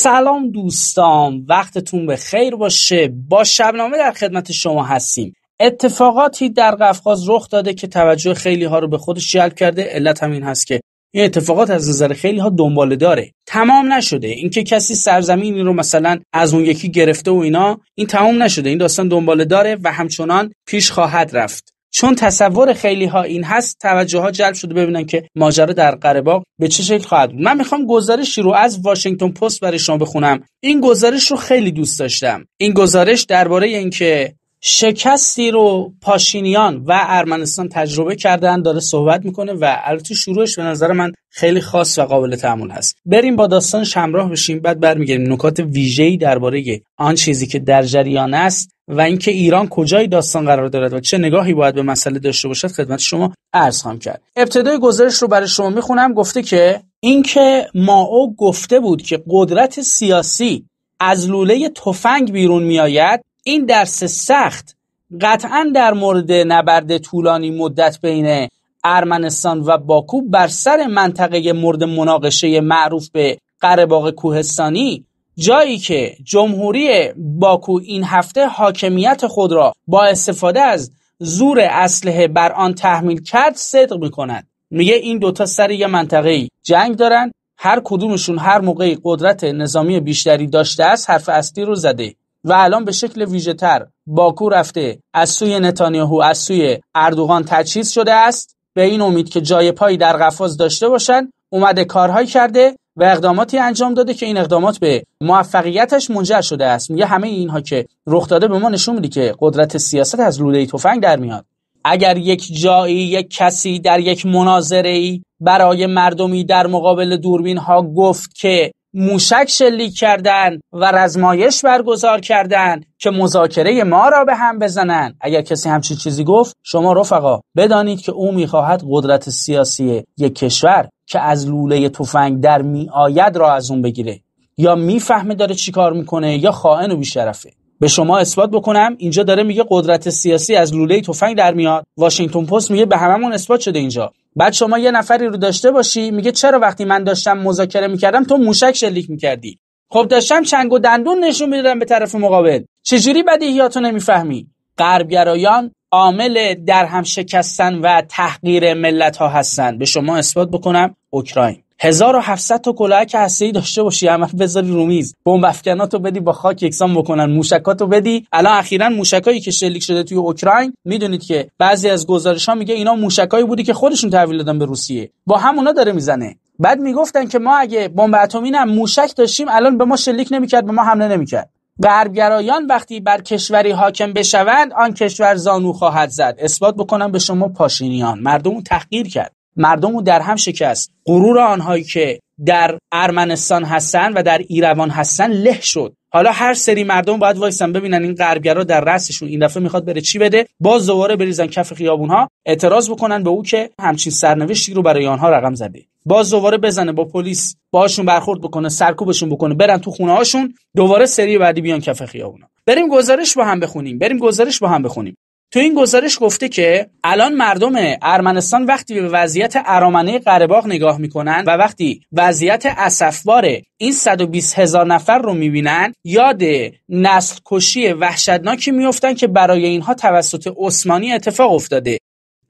سلام دوستان وقتتون به خیر باشه با شبنامه در خدمت شما هستیم اتفاقاتی در قفقاز رخ داده که توجه خیلی ها رو به خودش جلب کرده علت همین هست که این اتفاقات از نظر خیلی ها دنباله داره تمام نشده اینکه کسی سرزمینی رو مثلا از اون یکی گرفته و اینا این تمام نشده این داستان دنباله داره و همچنان پیش خواهد رفت چون تصور خیلی ها این هست توجه ها جلب شده ببینن که ماجرا در قره به چه شکل خواهد بود من میخوام گزارشی رو از واشنگتن پست برای شما بخونم این گزارش رو خیلی دوست داشتم این گزارش درباره اینکه شکستی رو پاشینیان و ارمنستان تجربه کردن داره صحبت میکنه و البته شروعش به نظر من خیلی خاص و قابل تعمل هست بریم با داستان شمراه بشیم بعد برمیگردیم نکات ویژه‌ای درباره آن چیزی که در جریان است و اینکه ایران کجای داستان قرار دارد و چه نگاهی باید به مسئله داشته باشد خدمت شما عرض خواهم کرد ابتدای گزارش رو برای شما میخونم گفته که اینکه ماو گفته بود که قدرت سیاسی از لوله تفنگ بیرون میآید این درس سخت قطعا در مورد نبرد طولانی مدت بین ارمنستان و باکو بر سر منطقه مورد مناقشه معروف به قرهباغ کوهستانی جایی که جمهوری باکو این هفته حاکمیت خود را با استفاده از زور اسلحه بر آن تحمیل کرد صدق میکند میگه این دوتا سر یه منطقه جنگ دارن هر کدومشون هر موقعی قدرت نظامی بیشتری داشته است حرف اصلی رو زده و الان به شکل ویژه تر باکو رفته از سوی نتانیاهو از سوی اردوغان تجهیز شده است به این امید که جای پایی در قفاز داشته باشند اومده کارهایی کرده و اقداماتی انجام داده که این اقدامات به موفقیتش منجر شده است میگه همه اینها که رخ داده به ما نشون میده که قدرت سیاست از لوله تفنگ در میاد اگر یک جایی یک کسی در یک مناظره ای برای مردمی در مقابل دوربین ها گفت که موشک شلیک کردن و رزمایش برگزار کردن که مذاکره ما را به هم بزنن اگر کسی همچین چیزی گفت شما رفقا بدانید که او میخواهد قدرت سیاسی یک کشور که از لوله تفنگ در می آید را از اون بگیره یا میفهمه داره چی کار میکنه یا خائن و بیشرفه به شما اثبات بکنم اینجا داره میگه قدرت سیاسی از لوله تفنگ در میاد واشنگتن پست میگه به هممون اثبات شده اینجا بعد شما یه نفری رو داشته باشی میگه چرا وقتی من داشتم مذاکره میکردم تو موشک شلیک میکردی خب داشتم چنگ و دندون نشون میدادم به طرف مقابل چجوری بدیهیاتو نمیفهمی غربگرایان عامل در هم شکستن و تحقیر ملت ها هستند به شما اثبات بکنم اوکراین 1700 تا کلاهک که داشته باشی اما بذاری رومیز بمب افکناتو بدی با خاک یکسان بکنن موشکاتو بدی الان اخیرا موشکایی که شلیک شده توی اوکراین میدونید که بعضی از گزارش ها میگه اینا موشکایی بودی که خودشون تحویل دادن به روسیه با همونا داره میزنه بعد میگفتن که ما اگه بمب اتمی هم موشک داشتیم الان به ما شلیک نمیکرد به ما حمله نمیکرد غربگرایان وقتی بر کشوری حاکم بشوند آن کشور زانو خواهد زد اثبات بکنم به شما پاشینیان مردم رو تحقیر کرد مردم او در هم شکست غرور آنهایی که در ارمنستان هستن و در ایروان هستن له شد حالا هر سری مردم باید وایسن ببینن این غربگرا در رأسشون این دفعه میخواد بره چی بده باز دوباره بریزن کف خیابونها اعتراض بکنن به او که همچین سرنوشتی رو برای آنها رقم زده باز دوباره بزنه با پلیس باشون برخورد بکنه سرکوبشون بکنه برن تو خونه هاشون دوباره سری بعدی بیان کف خیابونا بریم گزارش با هم بخونیم بریم گزارش با هم بخونیم تو این گزارش گفته که الان مردم ارمنستان وقتی به وضعیت ارامنه قرباغ نگاه میکنن و وقتی وضعیت اسفبار این 120 هزار نفر رو میبینن یاد نسل کشی وحشتناکی میفتن که برای اینها توسط عثمانی اتفاق افتاده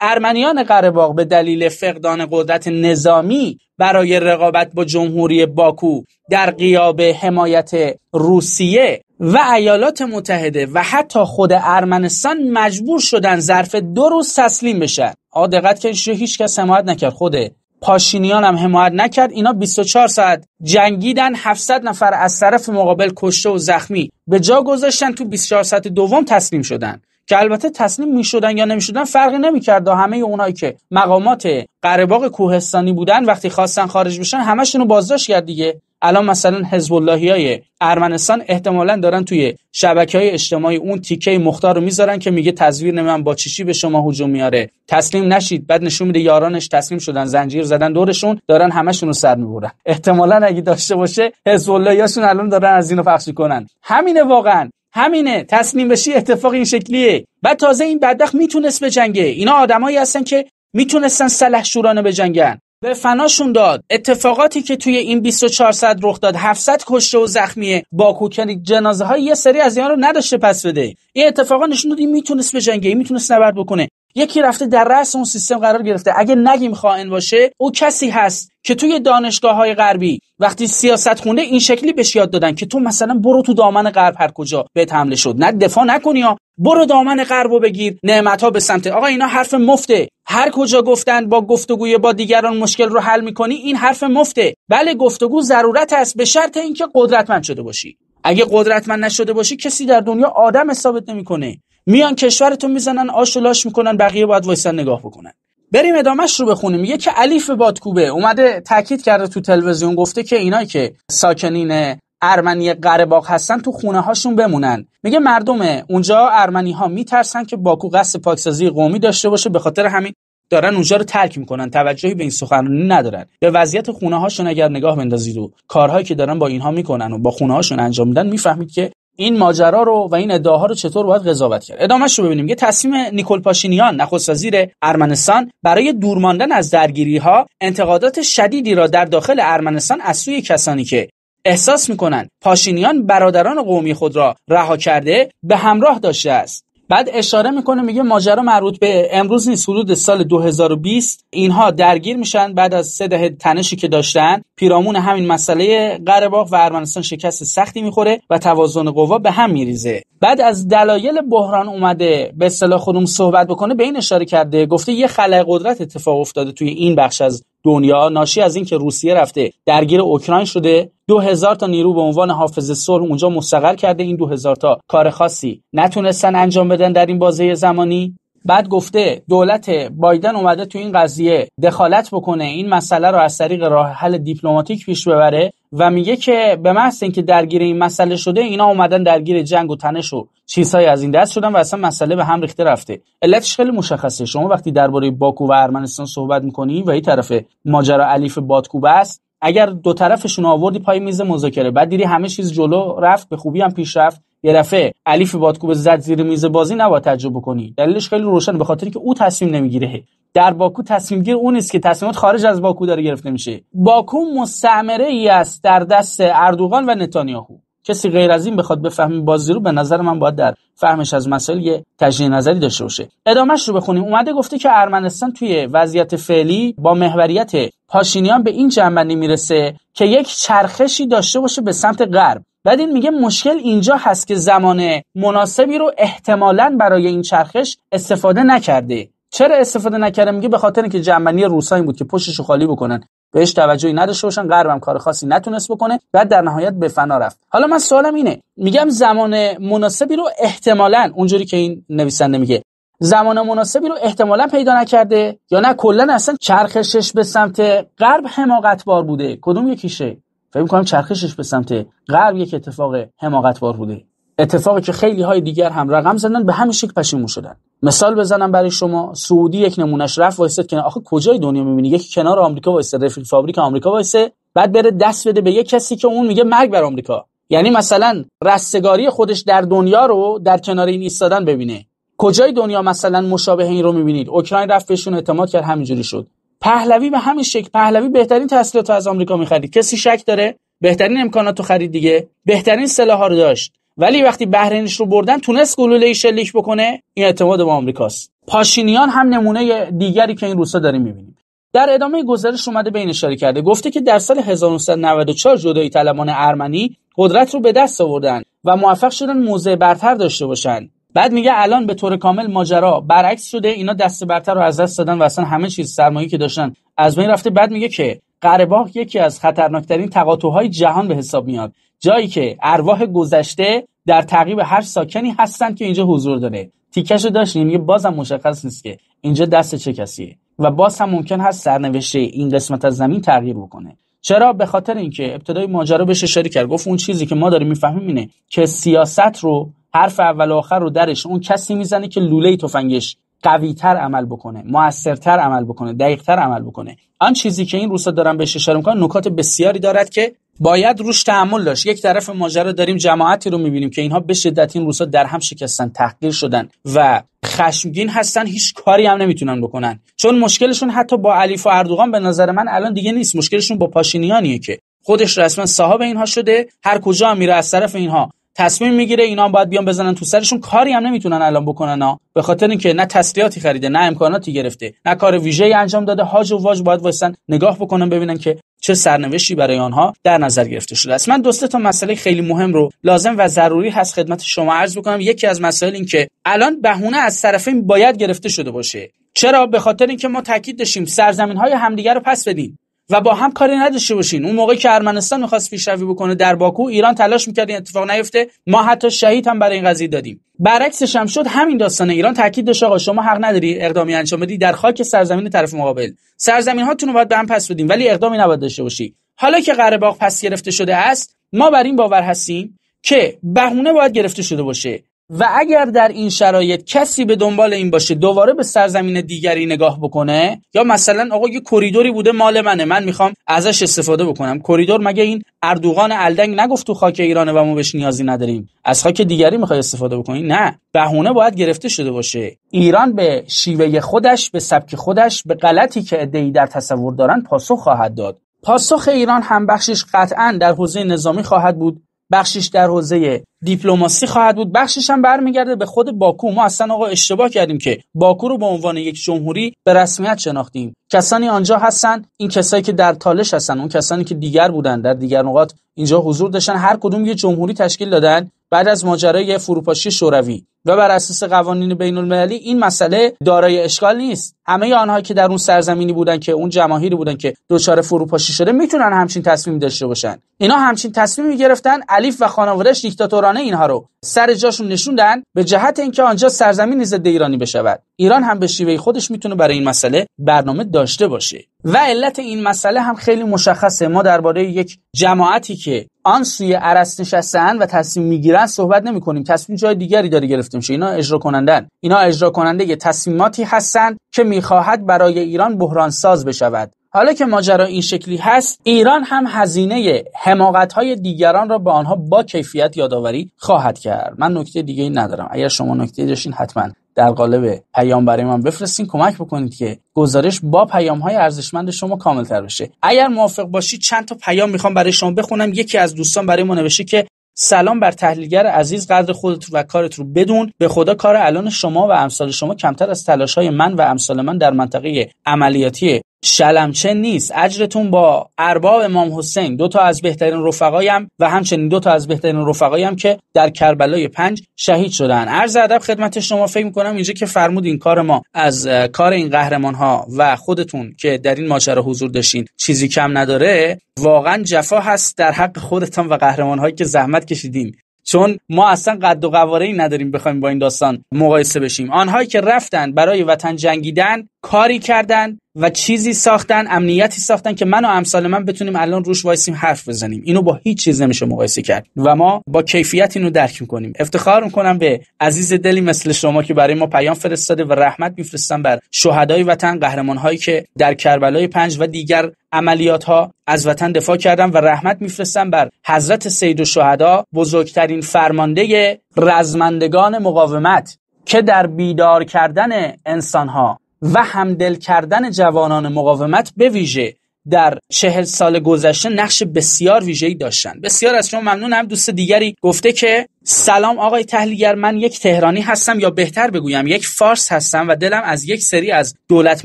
ارمنیان قرهباغ به دلیل فقدان قدرت نظامی برای رقابت با جمهوری باکو در قیاب حمایت روسیه و ایالات متحده و حتی خود ارمنستان مجبور شدن ظرف دو روز تسلیم بشن عادقت دقت که هیچ کس حمایت نکرد خود پاشینیان هم حمایت نکرد اینا 24 ساعت جنگیدن 700 نفر از طرف مقابل کشته و زخمی به جا گذاشتن تو 24 ساعت دوم تسلیم شدن که البته تسلیم شدن یا نمیشدن فرقی نمیکرد همه اونایی که مقامات قرهباغ کوهستانی بودن وقتی خواستن خارج بشن همشون رو بازداشت کرد دیگه الان مثلا حزب های ارمنستان احتمالا دارن توی شبکه های اجتماعی اون تیکه مختار رو میذارن که میگه تصویر من با چیشی به شما هجوم میاره تسلیم نشید بعد نشون میده یارانش تسلیم شدن زنجیر زدن دورشون دارن همشون رو سر میبرن احتمالا اگه داشته باشه حزب اللهیاشون الان دارن از اینو پخش کنن همینه واقعا همینه تصمیم بشی اتفاق این شکلیه بعد تازه این بدبخت میتونست جنگه اینا آدمایی هستن که میتونستن سلح شورانه جنگن به فناشون داد اتفاقاتی که توی این 24 ساعت رخ داد 700 کشته و زخمیه باکو کنی یعنی جنازه های یه سری از اینا رو نداشته پس بده این اتفاقا نشون داد این میتونست جنگه این میتونست نبرد بکنه یکی رفته در رأس اون سیستم قرار گرفته اگه نگیم خائن باشه او کسی هست که توی دانشگاه های غربی وقتی سیاست خونده این شکلی بهش یاد دادن که تو مثلا برو تو دامن غرب هر کجا به حمله شد نه دفاع نکنی ها برو دامن غرب و بگیر نعمت ها به سمت آقا اینا حرف مفته هر کجا گفتن با گفتگوی با دیگران مشکل رو حل میکنی این حرف مفته بله گفتگو ضرورت است به شرط اینکه قدرتمند شده باشی اگه قدرتمند نشده باشی کسی در دنیا آدم حسابت نمیکنه میان کشورتون میزنن آش و لاش میکنن بقیه باید وایسن نگاه بکنن بریم ادامهش رو بخونیم میگه که علیف بادکوبه اومده تاکید کرده تو تلویزیون گفته که اینایی که ساکنین ارمنی قرباق هستن تو خونه هاشون بمونن میگه مردم اونجا ارمنی ها میترسن که باکو قصد پاکسازی قومی داشته باشه به خاطر همین دارن اونجا رو ترک میکنن توجهی به این سخنرانی ندارن به وضعیت خونه هاشون اگر نگاه بندازید و کارهایی که دارن با اینها میکنن و با خونه هاشون انجام میدن میفهمید که این ماجرا رو و این ادعاها رو چطور باید قضاوت کرد ادامهش رو ببینیم یه تصمیم نیکول پاشینیان نخست وزیر ارمنستان برای دورماندن از درگیری ها انتقادات شدیدی را در داخل ارمنستان از سوی کسانی که احساس میکنند پاشینیان برادران قومی خود را رها کرده به همراه داشته است بعد اشاره میکنه میگه ماجرا مربوط به امروز نیست حدود سال 2020 اینها درگیر میشن بعد از سه دهه تنشی که داشتن پیرامون همین مسئله قره و ارمنستان شکست سختی میخوره و توازن قوا به هم میریزه بعد از دلایل بحران اومده به اصطلاح خودم صحبت بکنه به این اشاره کرده گفته یه خلای قدرت اتفاق افتاده توی این بخش از دنیا ناشی از اینکه روسیه رفته درگیر اوکراین شده دو هزار تا نیرو به عنوان حافظ صلح اونجا مستقر کرده این دو هزار تا کار خاصی نتونستن انجام بدن در این بازه زمانی بعد گفته دولت بایدن اومده تو این قضیه دخالت بکنه این مسئله رو از طریق راه حل دیپلماتیک پیش ببره و میگه که به محض اینکه درگیر این مسئله شده اینا اومدن درگیر جنگ و تنش و چیزهای از این دست شدن و اصلا مسئله به هم ریخته رفته علتش خیلی مشخصه شما وقتی درباره باکو و ارمنستان صحبت میکنی و این طرف ماجرا علیف بادکوبه است اگر دو طرفشون آوردی پای میز مذاکره بعد دیدی همه چیز جلو رفت به خوبی هم پیش رفت یه دفعه الیف بادکوب زد زیر میز بازی نباید تجربه کنی دلیلش خیلی روشن به خاطر که او تصمیم نمیگیره در باکو تصمیم گیر اون نیست که تصمیمات خارج از باکو داره گرفته میشه باکو مستعمره ای است در دست اردوغان و نتانیاهو کسی غیر از این بخواد بفهمی بازی رو به نظر من باید در فهمش از مسائل یه تجزیه نظری داشته باشه ادامهش رو بخونیم اومده گفته که ارمنستان توی وضعیت فعلی با محوریت پاشینیان به این جنبندی میرسه که یک چرخشی داشته باشه به سمت غرب بعد این میگه مشکل اینجا هست که زمان مناسبی رو احتمالا برای این چرخش استفاده نکرده چرا استفاده نکرده میگه به خاطر اینکه جنبنی روسایی بود که پشتش خالی بکنن بهش توجهی نداشته باشن غربم کار خاصی نتونست بکنه بعد در نهایت به فنا رفت حالا من سوالم اینه میگم زمان مناسبی رو احتمالا اونجوری که این نویسنده میگه زمان مناسبی رو احتمالا پیدا نکرده یا نه کلا اصلا چرخشش به سمت غرب حماقت بار بوده کدوم یکیشه فکر میکنم چرخشش به سمت غرب یک اتفاق حماقتبار بوده اتفاقی که خیلی های دیگر هم رقم زدن به همین شکل پشیمون شدن مثال بزنم برای شما سعودی یک نمونهش رفت وایسد که آخه کجای دنیا میبینی یک کنار آمریکا وایسه رفیق فابریک آمریکا وایسه بعد بره دست بده به یک کسی که اون میگه مرگ بر آمریکا یعنی مثلا رستگاری خودش در دنیا رو در کنار این ایستادن ببینه کجای دنیا مثلا مشابه این رو میبینید اوکراین رفت بهشون اعتماد کرد همینجوری شد پهلوی به همین شکل پهلوی بهترین تسلیحات از آمریکا میخرید کسی شک داره بهترین امکانات رو خرید دیگه بهترین سلاح رو داشت ولی وقتی بحرینش رو بردن تونست گلوله شلیک بکنه این اعتماد به آمریکاست پاشینیان هم نمونه دیگری که این روسا داریم میبینیم در ادامه گزارش اومده به این اشاره کرده گفته که در سال 1994 جدایی طلبان ارمنی قدرت رو به دست آوردن و موفق شدن موزه برتر داشته باشند بعد میگه الان به طور کامل ماجرا برعکس شده اینا دست برتر رو از دست دادن و اصلا همه چیز سرمایه که داشتن از بین رفته بعد میگه که قرباخ یکی از خطرناکترین تقاطوهای جهان به حساب میاد جایی که ارواح گذشته در تعقیب هر ساکنی هستند که اینجا حضور داره تیکش رو داشتیم میگه بازم مشخص نیست که اینجا دست چه کسیه و باز هم ممکن هست سرنوشت این قسمت از زمین تغییر بکنه چرا به خاطر اینکه ابتدای ماجرا بهش اشاره کرد گفت اون چیزی که ما داریم میفهمیم اینه که سیاست رو حرف اول و آخر رو درش اون کسی میزنه که لوله تفنگش قویتر عمل بکنه موثرتر عمل بکنه دقیقتر عمل بکنه آن چیزی که این روسا دارن بهش اشاره میکنن نکات بسیاری دارد که باید روش تحمل داشت یک طرف ماجرا داریم جماعتی رو میبینیم که اینها به شدت این روسا در هم شکستن تحقیر شدن و خشمگین هستن هیچ کاری هم نمیتونن بکنن چون مشکلشون حتی با علیف و اردوغان به نظر من الان دیگه نیست مشکلشون با پاشینیانیه که خودش رسما صاحب اینها شده هر کجا میره از طرف اینها تصمیم میگیره اینا هم باید بیان بزنن تو سرشون کاری هم نمیتونن الان بکنن ها به خاطر اینکه نه تسلیحاتی خریده نه امکاناتی گرفته نه کار ویژه ای انجام داده هاج و واج باید واسن نگاه بکنن ببینن که چه سرنوشتی برای آنها در نظر گرفته شده است من دو تا مسئله خیلی مهم رو لازم و ضروری هست خدمت شما عرض بکنم یکی از مسائل این که الان بهونه از طرفین باید گرفته شده باشه چرا به خاطر اینکه ما تاکید داشتیم سرزمین های همدیگه رو پس بدیم و با هم کاری نداشته باشین اون موقع که ارمنستان میخواست پیشروی بکنه در باکو ایران تلاش میکرد این اتفاق نیفته ما حتی شهید هم برای این قضیه دادیم برعکسش هم شد همین داستان ایران تاکید داشت آقا شما حق نداری اقدامی انجام بدی در خاک سرزمین طرف مقابل سرزمین هاتون رو باید به هم پس بدیم ولی اقدامی نباید داشته باشی حالا که قره پس گرفته شده است ما بر این باور هستیم که بهونه باید گرفته شده باشه و اگر در این شرایط کسی به دنبال این باشه دوباره به سرزمین دیگری نگاه بکنه یا مثلا آقا یه کریدوری بوده مال منه من میخوام ازش استفاده بکنم کریدور مگه این اردوغان الدنگ نگفت تو خاک ایرانه و ما بهش نیازی نداریم از خاک دیگری میخوای استفاده بکنی نه بهونه باید گرفته شده باشه ایران به شیوه خودش به سبک خودش به غلطی که ادعی در تصور دارن پاسخ خواهد داد پاسخ ایران هم بخشش قطعا در حوزه نظامی خواهد بود بخشش در حوزه دیپلماسی خواهد بود بخشش هم برمیگرده به خود باکو ما اصلا آقا اشتباه کردیم که باکو رو به عنوان یک جمهوری به رسمیت شناختیم کسانی آنجا هستن این کسایی که در تالش هستن اون کسانی که دیگر بودن در دیگر نقاط اینجا حضور داشتن هر کدوم یه جمهوری تشکیل دادن بعد از ماجرای فروپاشی شوروی و بر اساس قوانین بین المللی این مسئله دارای اشکال نیست همه آنها که در اون سرزمینی بودن که اون جماهیری بودن که دچار فروپاشی شده میتونن همچین تصمیم داشته باشن اینا همچین تصمیمی گرفتن علیف و خانوادش دیکتاتورانه اینها رو سر جاشون نشوندن به جهت اینکه آنجا سرزمینی ضد ایرانی بشود ایران هم به شیوه خودش میتونه برای این مسئله برنامه داشته باشه و علت این مسئله هم خیلی مشخصه ما درباره یک جماعتی که آن سوی عرس نشستن و تصمیم میگیرن صحبت نمی تصمیم جای دیگری داره گرفتیم اینا اجرا کنندن اینا اجرا کننده تصمیماتی هستند که میخواهد برای ایران بحران ساز بشود حالا که ماجرا این شکلی هست ایران هم هزینه حماقت های دیگران را به آنها با کیفیت یادآوری خواهد کرد من نکته دیگه ندارم اگر شما نکته داشتین حتما در قالب پیام برای من بفرستین کمک بکنید که گزارش با پیام های ارزشمند شما تر بشه اگر موافق باشید چند تا پیام میخوام برای شما بخونم یکی از دوستان برای ما نوشته که سلام بر تحلیلگر عزیز قدر خودت و کارت رو بدون به خدا کار الان شما و امثال شما کمتر از تلاش های من و امثال من در منطقه عملیاتی شلمچه نیست اجرتون با ارباب امام حسین دو تا از بهترین رفقایم و همچنین دو تا از بهترین رفقایم که در کربلای پنج شهید شدن عرض ادب خدمت شما فکر میکنم اینجا که فرمود این کار ما از کار این قهرمان ها و خودتون که در این ماجرا حضور داشتین چیزی کم نداره واقعا جفا هست در حق خودتان و قهرمان هایی که زحمت کشیدین چون ما اصلا قد و قواره ای نداریم بخوایم با این داستان مقایسه بشیم آنهایی که رفتن برای وطن جنگیدن کاری کردن و چیزی ساختن امنیتی ساختن که من و امثال من بتونیم الان روش وایسیم حرف بزنیم اینو با هیچ چیز نمیشه مقایسه کرد و ما با کیفیت اینو درک میکنیم افتخار میکنم به عزیز دلی مثل شما که برای ما پیام فرستاده و رحمت میفرستن بر شهدای وطن هایی که در کربلای پنج و دیگر عملیات ها از وطن دفاع کردن و رحمت میفرستن بر حضرت سید الشهدا بزرگترین فرمانده رزمندگان مقاومت که در بیدار کردن ها، و همدل کردن جوانان مقاومت به ویژه در چهل سال گذشته نقش بسیار ویژه‌ای داشتن بسیار از شما ممنونم دوست دیگری گفته که سلام آقای تحلیلگر من یک تهرانی هستم یا بهتر بگویم یک فارس هستم و دلم از یک سری از دولت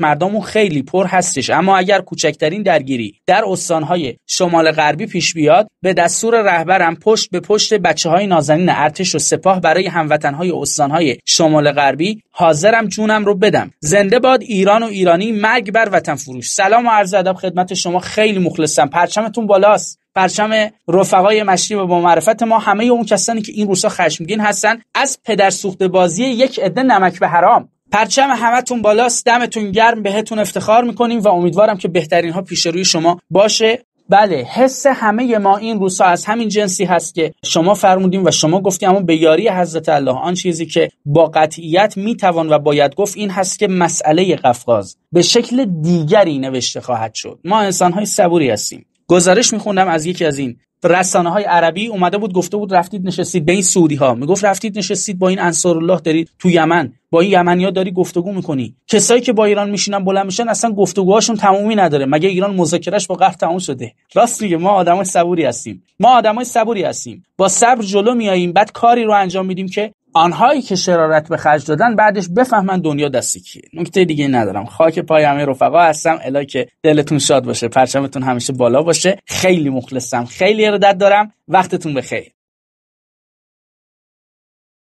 مردمو خیلی پر هستش اما اگر کوچکترین درگیری در استانهای شمال غربی پیش بیاد به دستور رهبرم پشت به پشت بچه های نازنین ارتش و سپاه برای هموطنهای استانهای شمال غربی حاضرم جونم رو بدم زنده باد ایران و ایرانی مرگ بر وطن فروش سلام و عرض ادب خدمت شما خیلی مخلصم پرچمتون بالاست پرچم رفقای مشری و با معرفت ما همه اون کسانی که این روسا خشمگین هستن از پدر سوخت بازی یک عده نمک به حرام پرچم همتون بالاست دمتون گرم بهتون افتخار میکنیم و امیدوارم که بهترین ها پیش روی شما باشه بله حس همه ما این روسا از همین جنسی هست که شما فرمودیم و شما گفتیم اما به یاری حضرت الله آن چیزی که با قطعیت میتوان و باید گفت این هست که مسئله قفقاز به شکل دیگری نوشته خواهد شد ما های صبوری هستیم گزارش میخوندم از یکی از این رسانه های عربی اومده بود گفته بود رفتید نشستید به این سعودی ها میگفت رفتید نشستید با این انصار الله داری تو یمن با این یمنی داری گفتگو میکنی کسایی که با ایران میشینن بلند میشن اصلا گفتگوهاشون تمومی نداره مگه ایران مذاکرهش با غرب تموم شده راست میگه ما آدمای صبوری هستیم ما آدمای صبوری هستیم با صبر جلو میاییم بعد کاری رو انجام میدیم که آنهایی که شرارت به خرج دادن بعدش بفهمن دنیا دست کیه نکته دیگه ندارم خاک پای همه رفقا هستم الا که دلتون شاد باشه پرچمتون همیشه بالا باشه خیلی مخلصم خیلی ارادت دارم وقتتون بخیر